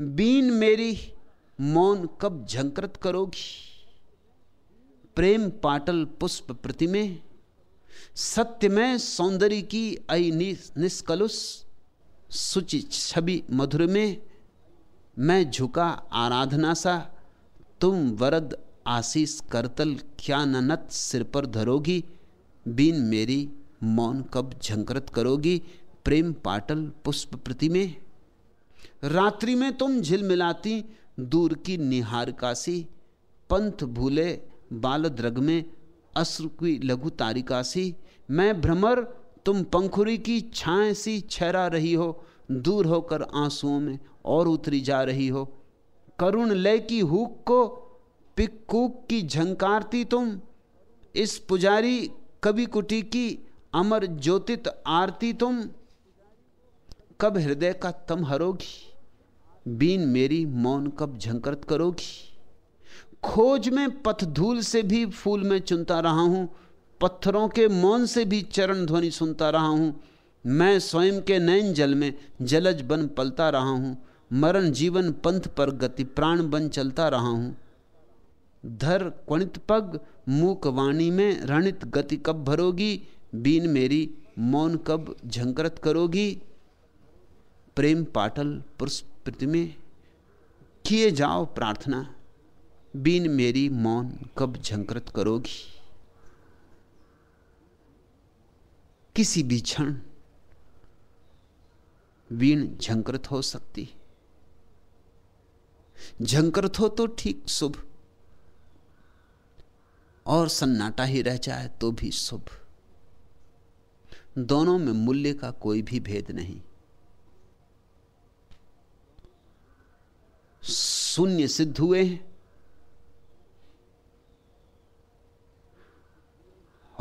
been मेरी मौन कब झंकृत करोगी प्रेम पाटल पुष्प प्रतिमे सत्य में सौंदर्य की अई निष्कलुष सुचि छवि मधुर में मैं झुका आराधना सा तुम वरद आशीष करतल क्या ननत सिर पर धरोगी बीन मेरी मौन कब झंकृत करोगी प्रेम पाटल पुष्प प्रतिमे रात्रि में तुम झिलमिलाती दूर की निहार कासी पंथ भूले द्रग में अश्रु की लघु तारिकासी मैं भ्रमर तुम पंखुरी की छाए सी छहरा रही हो दूर होकर आंसुओं में और उतरी जा रही हो करुण लय की हुक को पिकूक की झंकारती तुम इस पुजारी कवि कुटी की अमर ज्योतित आरती तुम कब हृदय का तम हरोगी बीन मेरी मौन कब झंकृत करोगी खोज में पथ धूल से भी फूल में चुनता रहा हूं पत्थरों के मौन से भी चरण ध्वनि सुनता रहा हूं मैं स्वयं के नयन जल में जलज बन पलता रहा हूं मरण जीवन पंथ पर गति प्राण बन चलता रहा हूं धर क्वणित पग मूक वाणी में रणित गति कब भरोगी बीन मेरी मौन कब झंकृत करोगी प्रेम पाटल प्रतिमे किए जाओ प्रार्थना बीन मेरी मौन कब झंकृत करोगी किसी भी क्षण वीण झंकृत हो सकती झंकृत हो तो ठीक शुभ और सन्नाटा ही रह जाए तो भी शुभ दोनों में मूल्य का कोई भी भेद नहीं शून्य सिद्ध हुए हैं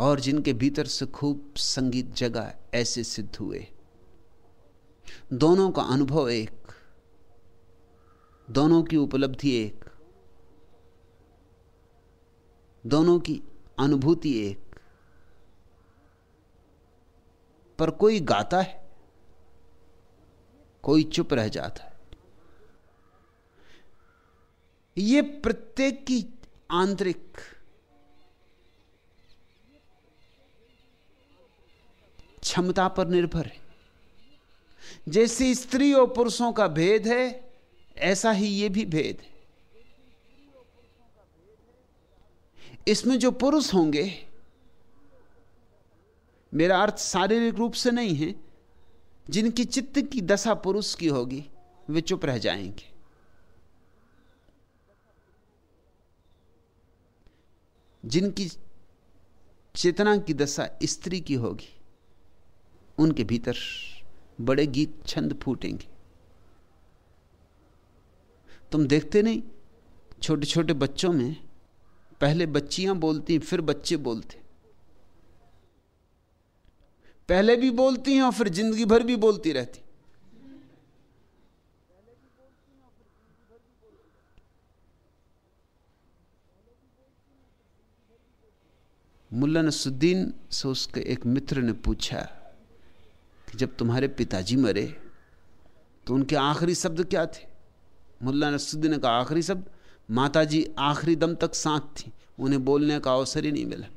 और जिनके भीतर से खूब संगीत जगा ऐसे सिद्ध हुए दोनों का अनुभव एक दोनों की उपलब्धि एक दोनों की अनुभूति एक पर कोई गाता है कोई चुप रह जाता है ये प्रत्येक की आंतरिक क्षमता पर निर्भर है जैसी स्त्री और पुरुषों का भेद है ऐसा ही ये भी भेद है इसमें जो पुरुष होंगे मेरा अर्थ शारीरिक रूप से नहीं है जिनकी चित्त की दशा पुरुष की होगी वे चुप रह जाएंगे जिनकी चेतना की दशा स्त्री की होगी उनके भीतर बड़े गीत छंद फूटेंगे तुम देखते नहीं छोटे छोटे बच्चों में पहले बच्चियां बोलती फिर बच्चे बोलते पहले भी बोलती हैं और फिर जिंदगी भर भी बोलती रहती मुल्ला नसुद्दीन से उसके एक मित्र ने पूछा कि जब तुम्हारे पिताजी मरे तो उनके आखिरी शब्द क्या थे मुल्ला नसुद्दीन का आखिरी शब्द माताजी आखिरी दम तक साथ थी उन्हें बोलने का अवसर ही नहीं मिला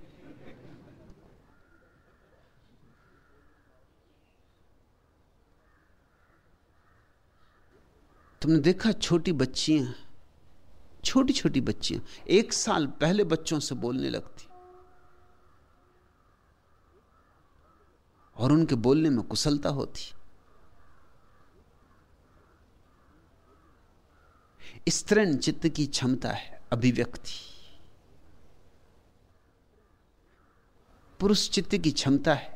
तुमने देखा छोटी बच्चियां छोटी छोटी बच्चियां एक साल पहले बच्चों से बोलने लगती और उनके बोलने में कुशलता होती स्त्रण चित्त की क्षमता है अभिव्यक्ति पुरुष चित्त की क्षमता है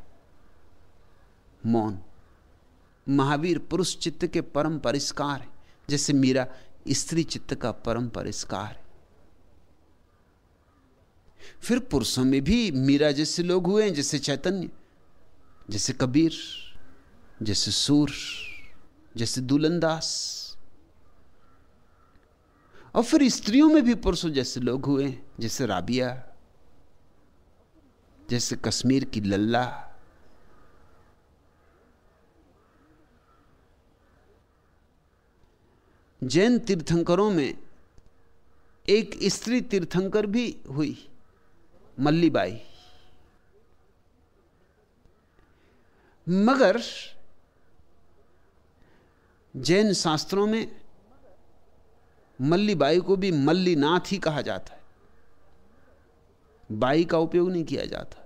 मौन महावीर पुरुष चित्त के परम परिष्कार है जैसे मीरा स्त्री चित्त का परम परिष्कार है फिर पुरुषों में भी मीरा जैसे लोग हुए हैं जैसे चैतन्य जैसे कबीर जैसे सूर जैसे दुलंदास और फिर स्त्रियों में भी पुरुषों जैसे लोग हुए जैसे राबिया जैसे कश्मीर की लल्ला जैन तीर्थंकरों में एक स्त्री तीर्थंकर भी हुई मल्लीबाई मगर जैन शास्त्रों में मल्लीबाई को भी मल्लीनाथ ही कहा जाता है बाई का उपयोग नहीं किया जाता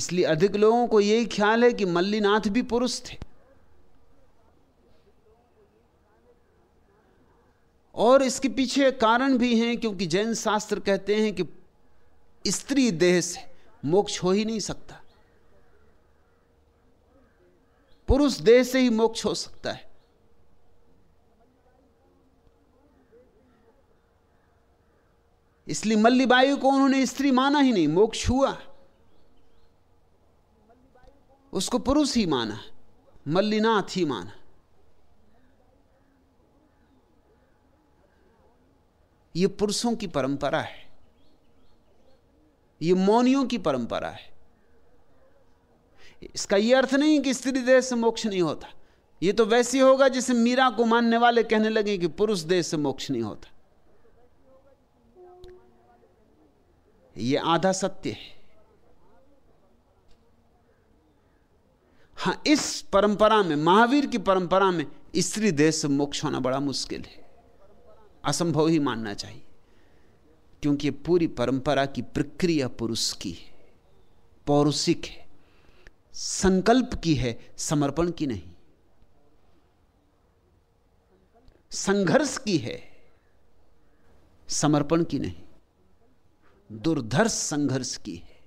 इसलिए अधिक लोगों को यही ख्याल है कि मल्लीनाथ भी पुरुष थे और इसके पीछे कारण भी हैं क्योंकि जैन शास्त्र कहते हैं कि स्त्री देह से मोक्ष हो ही नहीं सकता पुरुष देह से ही मोक्ष हो सकता है इसलिए मल्लीबाई को उन्होंने स्त्री माना ही नहीं मोक्ष हुआ उसको पुरुष ही माना मल्लीनाथ ही माना यह पुरुषों की परंपरा है यह मौनियों की परंपरा है इसका यह अर्थ नहीं कि स्त्री देह से मोक्ष नहीं होता ये तो वैसे होगा जैसे मीरा को मानने वाले कहने लगे कि पुरुष देह से मोक्ष नहीं होता ये आधा सत्य है हां इस परंपरा में महावीर की परंपरा में स्त्री देह से मोक्ष होना बड़ा मुश्किल है असंभव ही मानना चाहिए क्योंकि पूरी परंपरा की प्रक्रिया पुरुष की है पौरुषिक है संकल्प की है समर्पण की नहीं संघर्ष की है समर्पण की नहीं दुर्धर्ष संघर्ष की है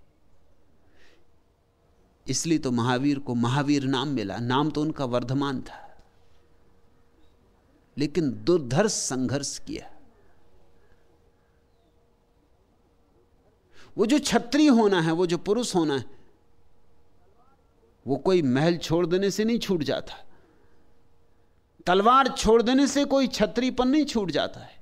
इसलिए तो महावीर को महावीर नाम मिला नाम तो उनका वर्धमान था लेकिन दुर्धर्ष संघर्ष किया वो जो क्षत्रिय होना है वो जो पुरुष होना है वो कोई महल छोड़ देने से नहीं छूट जाता तलवार छोड़ देने से कोई छतरी पर नहीं छूट जाता है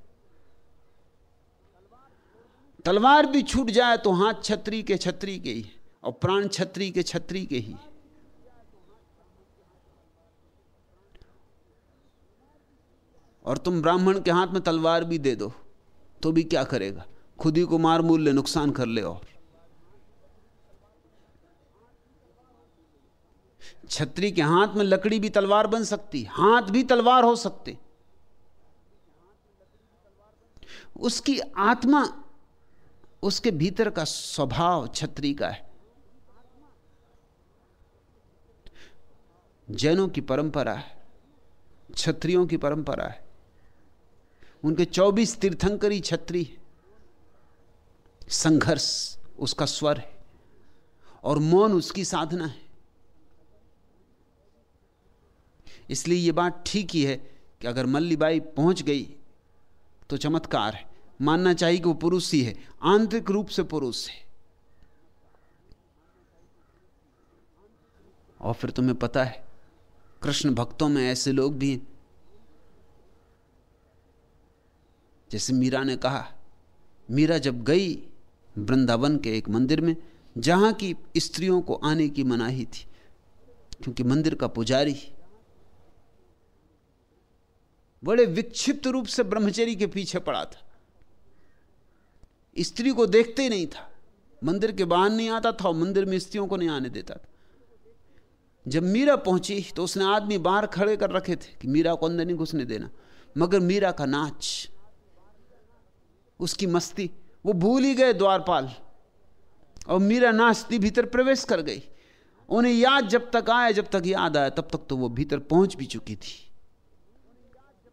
तलवार भी छूट जाए तो हाथ छतरी के छतरी के ही और प्राण छतरी के छतरी के ही और तुम ब्राह्मण के हाथ में तलवार भी दे दो तो भी क्या करेगा खुद ही को मार मूल्य नुकसान कर ले और छत्री के हाथ में लकड़ी भी तलवार बन सकती हाथ भी तलवार हो सकते उसकी आत्मा उसके भीतर का स्वभाव छत्री का है जैनों की परंपरा है छत्रियों की परंपरा है उनके 24 तीर्थंकरी छत्री संघर्ष उसका स्वर है और मौन उसकी साधना है इसलिए ये बात ठीक ही है कि अगर मल्लीबाई पहुंच गई तो चमत्कार है मानना चाहिए कि वो पुरुष ही है आंतरिक रूप से पुरुष है और फिर तुम्हें पता है कृष्ण भक्तों में ऐसे लोग भी हैं जैसे मीरा ने कहा मीरा जब गई वृंदावन के एक मंदिर में जहां की स्त्रियों को आने की मनाही थी क्योंकि मंदिर का पुजारी बड़े विक्षिप्त रूप से ब्रह्मचरी के पीछे पड़ा था स्त्री को देखते ही नहीं था मंदिर के बाहर नहीं आता था और मंदिर में स्त्रियों को नहीं आने देता था जब मीरा पहुंची तो उसने आदमी बाहर खड़े कर रखे थे कि मीरा को अंदर नहीं घुसने देना मगर मीरा का नाच उसकी मस्ती वो भूल ही गए द्वारपाल और मीरा नाचती भीतर प्रवेश कर गई उन्हें याद जब तक आया जब तक याद आया तब तक तो वो भीतर पहुंच भी चुकी थी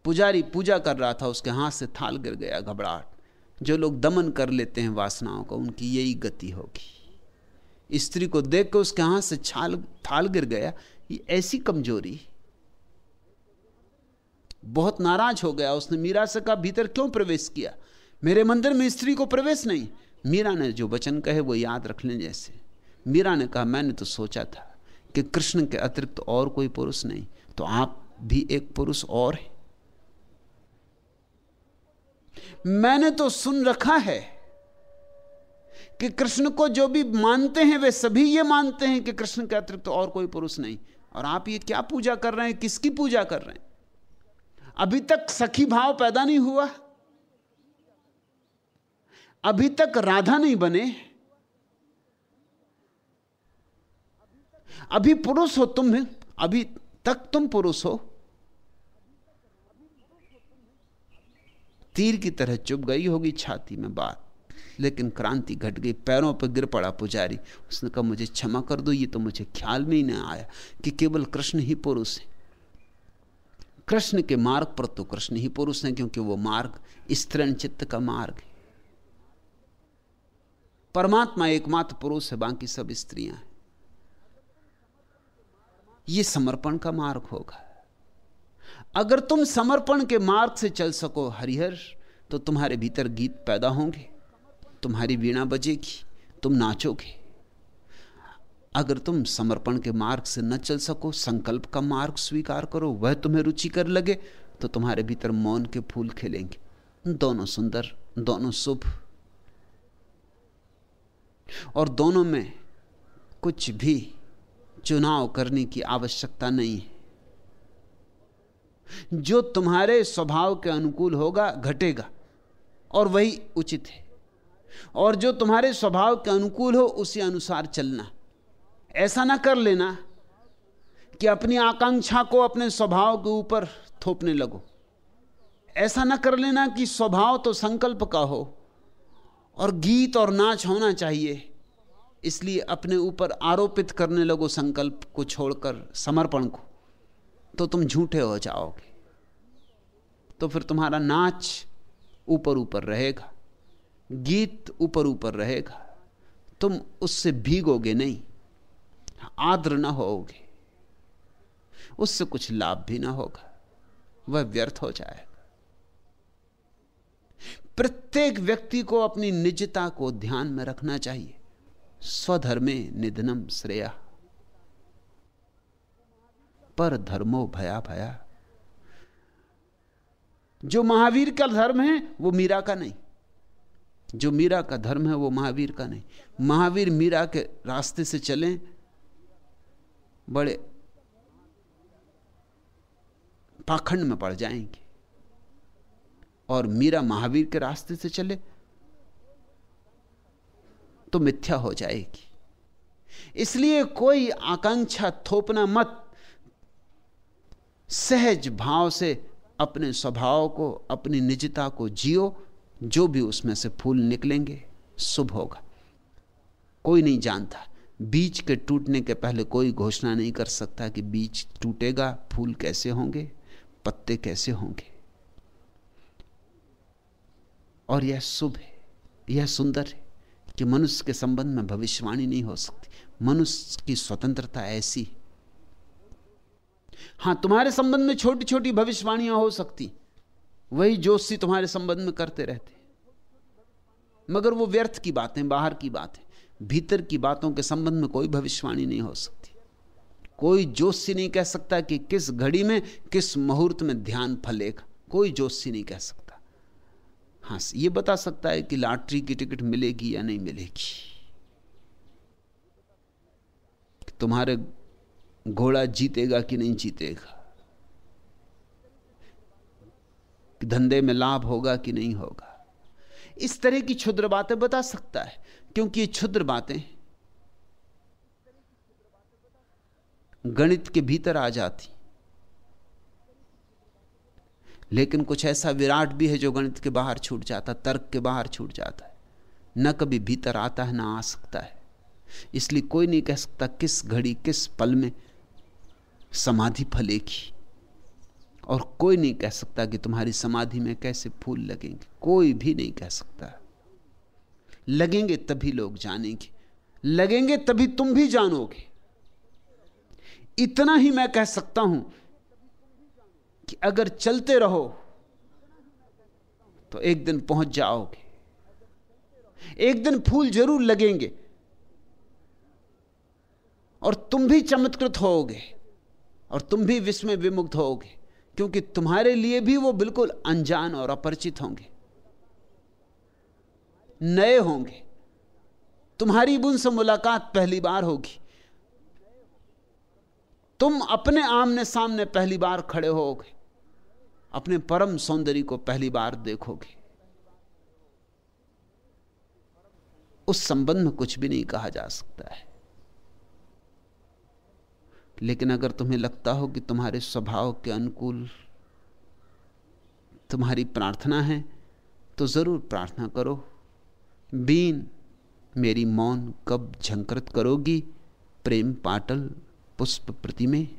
पुजारी पूजा कर रहा था उसके हाथ से थाल गिर गया घबराहट जो लोग दमन कर लेते हैं वासनाओं को उनकी यही गति होगी स्त्री को देख के उसके हाथ से छाल थाल गिर गया ये ऐसी कमजोरी बहुत नाराज हो गया उसने मीरा से कहा भीतर क्यों प्रवेश किया मेरे मंदिर में स्त्री को प्रवेश नहीं मीरा ने जो वचन कहे वो याद रख लें जैसे मीरा ने कहा मैंने तो सोचा था कि कृष्ण के अतिरिक्त और कोई पुरुष नहीं तो आप भी एक पुरुष और हैं मैंने तो सुन रखा है कि कृष्ण को जो भी मानते हैं वे सभी ये मानते हैं कि कृष्ण के अतिरिक्त तो और कोई पुरुष नहीं और आप ये क्या पूजा कर रहे हैं किसकी पूजा कर रहे हैं अभी तक सखी भाव पैदा नहीं हुआ अभी तक राधा नहीं बने अभी पुरुष हो तुम अभी तक तुम पुरुष हो तीर की तरह चुप गई होगी छाती में बात लेकिन क्रांति घट गई पैरों पर गिर पड़ा पुजारी उसने कहा मुझे क्षमा कर दो ये तो मुझे ख्याल में ही नहीं आया कि केवल कृष्ण ही पुरुष है कृष्ण के मार्ग पर तो कृष्ण ही पुरुष हैं क्योंकि वो मार्ग स्त्रीण चित्त का मार्ग है परमात्मा एकमात्र पुरुष है बाकी सब स्त्रियां हैं ये समर्पण का मार्ग होगा अगर तुम समर्पण के मार्ग से चल सको हरिहर तो तुम्हारे भीतर गीत पैदा होंगे तुम्हारी वीणा बजेगी तुम नाचोगे अगर तुम समर्पण के मार्ग से न चल सको संकल्प का मार्ग स्वीकार करो वह तुम्हें रुचि कर लगे तो तुम्हारे भीतर मौन के फूल खिलेंगे दोनों सुंदर दोनों शुभ और दोनों में कुछ भी चुनाव करने की आवश्यकता नहीं है जो तुम्हारे स्वभाव के अनुकूल होगा घटेगा और वही उचित है और जो तुम्हारे स्वभाव के अनुकूल हो उसी अनुसार चलना ऐसा ना कर लेना कि अपनी आकांक्षा को अपने स्वभाव के ऊपर थोपने लगो ऐसा ना कर लेना कि स्वभाव तो संकल्प का हो और गीत और नाच होना चाहिए इसलिए अपने ऊपर आरोपित करने लगो संकल्प को छोड़कर समर्पण को तो तुम झूठे हो जाओगे तो फिर तुम्हारा नाच ऊपर ऊपर रहेगा गीत ऊपर ऊपर रहेगा तुम उससे भीगोगे नहीं आद्र ना होगे उससे कुछ लाभ भी ना होगा वह व्यर्थ हो जाएगा प्रत्येक व्यक्ति को अपनी निजता को ध्यान में रखना चाहिए स्वधर्मे निधनम श्रेया पर धर्मो भया भया जो महावीर का धर्म है वो मीरा का नहीं जो मीरा का धर्म है वो महावीर का नहीं महावीर मीरा के रास्ते से चलें बड़े पाखंड में पड़ जाएंगे और मीरा महावीर के रास्ते से चले तो मिथ्या हो जाएगी इसलिए कोई आकांक्षा थोपना मत सहज भाव से अपने स्वभाव को अपनी निजता को जियो जो भी उसमें से फूल निकलेंगे शुभ होगा कोई नहीं जानता बीज के टूटने के पहले कोई घोषणा नहीं कर सकता कि बीज टूटेगा फूल कैसे होंगे पत्ते कैसे होंगे और यह शुभ है यह सुंदर है कि मनुष्य के संबंध में भविष्यवाणी नहीं हो सकती मनुष्य की स्वतंत्रता ऐसी है हां तुम्हारे संबंध में छोटी छोटी भविष्यवाणियां हो सकती वही जोशी तुम्हारे संबंध में करते रहते मगर वो व्यर्थ की बातें बाहर की बातें भीतर की बातों के संबंध में कोई भविष्यवाणी नहीं हो सकती कोई जोशी नहीं कह सकता कि किस घड़ी में किस मुहूर्त में ध्यान फलेगा कोई जोशी नहीं कह सकता हाँ ये बता सकता है कि लॉटरी की टिकट मिलेगी या नहीं मिलेगी तुम्हारे घोड़ा जीतेगा कि नहीं जीतेगा धंधे में लाभ होगा कि नहीं होगा इस तरह की क्षुद्र बातें बता सकता है क्योंकि ये क्षुद्र बातें गणित के भीतर आ जाती लेकिन कुछ ऐसा विराट भी है जो गणित के बाहर छूट जाता तर्क के बाहर छूट जाता है न कभी भीतर आता है ना आ सकता है इसलिए कोई नहीं कह सकता किस घड़ी किस पल में समाधि फलेगी और कोई नहीं कह सकता कि तुम्हारी समाधि में कैसे फूल लगेंगे कोई भी नहीं कह सकता लगेंगे तभी लोग जानेंगे लगेंगे तभी तुम भी जानोगे इतना ही मैं कह सकता हूं कि अगर चलते रहो तो एक दिन पहुंच जाओगे एक दिन फूल जरूर लगेंगे और तुम भी चमत्कृत होोगे और तुम भी विश्व में विमुक्त होगे क्योंकि तुम्हारे लिए भी वो बिल्कुल अनजान और अपरिचित होंगे नए होंगे तुम्हारी बुन से मुलाकात पहली बार होगी तुम अपने आमने सामने पहली बार खड़े होगे अपने परम सौंदर्य को पहली बार देखोगे उस संबंध में कुछ भी नहीं कहा जा सकता है लेकिन अगर तुम्हें लगता हो कि तुम्हारे स्वभाव के अनुकूल तुम्हारी प्रार्थना है तो ज़रूर प्रार्थना करो बीन मेरी मौन कब झंकृत करोगी प्रेम पाटल पुष्प प्रतिमे